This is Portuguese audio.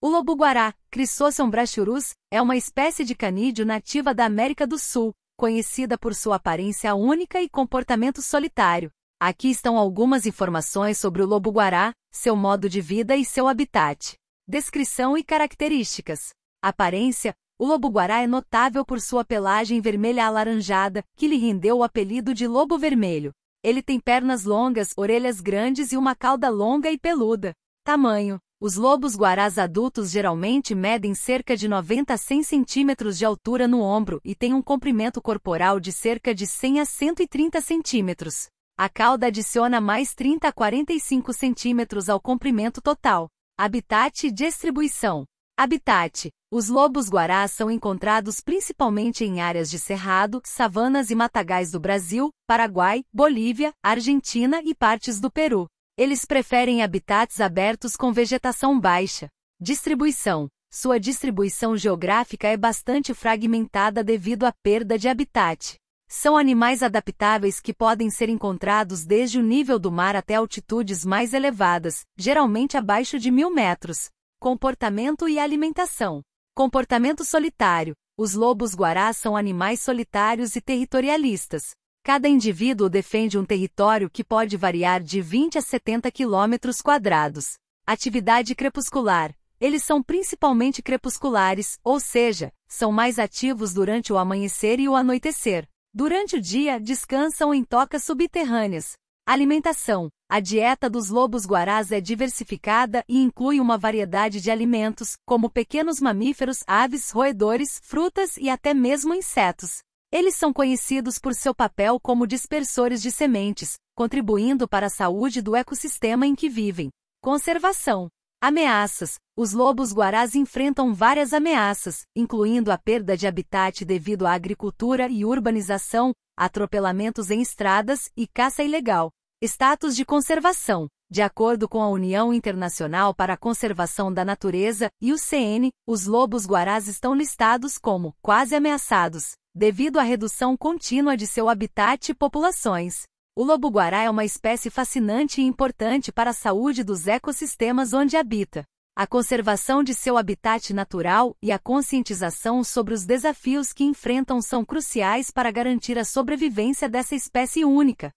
O lobo-guará, Chrysosum brachyurus, é uma espécie de canídeo nativa da América do Sul, conhecida por sua aparência única e comportamento solitário. Aqui estão algumas informações sobre o lobo-guará, seu modo de vida e seu habitat. Descrição e características. Aparência: O lobo-guará é notável por sua pelagem vermelha alaranjada, que lhe rendeu o apelido de lobo vermelho. Ele tem pernas longas, orelhas grandes e uma cauda longa e peluda. Tamanho: os lobos-guarás adultos geralmente medem cerca de 90 a 100 centímetros de altura no ombro e têm um comprimento corporal de cerca de 100 a 130 centímetros. A cauda adiciona mais 30 a 45 centímetros ao comprimento total. Habitat e distribuição. Habitat. Os lobos-guarás são encontrados principalmente em áreas de cerrado, savanas e matagais do Brasil, Paraguai, Bolívia, Argentina e partes do Peru. Eles preferem habitats abertos com vegetação baixa. Distribuição: Sua distribuição geográfica é bastante fragmentada devido à perda de habitat. São animais adaptáveis que podem ser encontrados desde o nível do mar até altitudes mais elevadas, geralmente abaixo de mil metros. Comportamento e alimentação. Comportamento solitário. Os lobos guarás são animais solitários e territorialistas. Cada indivíduo defende um território que pode variar de 20 a 70 quilômetros quadrados. Atividade crepuscular. Eles são principalmente crepusculares, ou seja, são mais ativos durante o amanhecer e o anoitecer. Durante o dia, descansam em tocas subterrâneas. Alimentação. A dieta dos lobos guarás é diversificada e inclui uma variedade de alimentos, como pequenos mamíferos, aves, roedores, frutas e até mesmo insetos. Eles são conhecidos por seu papel como dispersores de sementes, contribuindo para a saúde do ecossistema em que vivem. Conservação. Ameaças. Os lobos-guarás enfrentam várias ameaças, incluindo a perda de habitat devido à agricultura e urbanização, atropelamentos em estradas e caça ilegal. Status de conservação. De acordo com a União Internacional para a Conservação da Natureza, CN, os lobos-guarás estão listados como quase ameaçados, devido à redução contínua de seu habitat e populações. O lobo-guará é uma espécie fascinante e importante para a saúde dos ecossistemas onde habita. A conservação de seu habitat natural e a conscientização sobre os desafios que enfrentam são cruciais para garantir a sobrevivência dessa espécie única.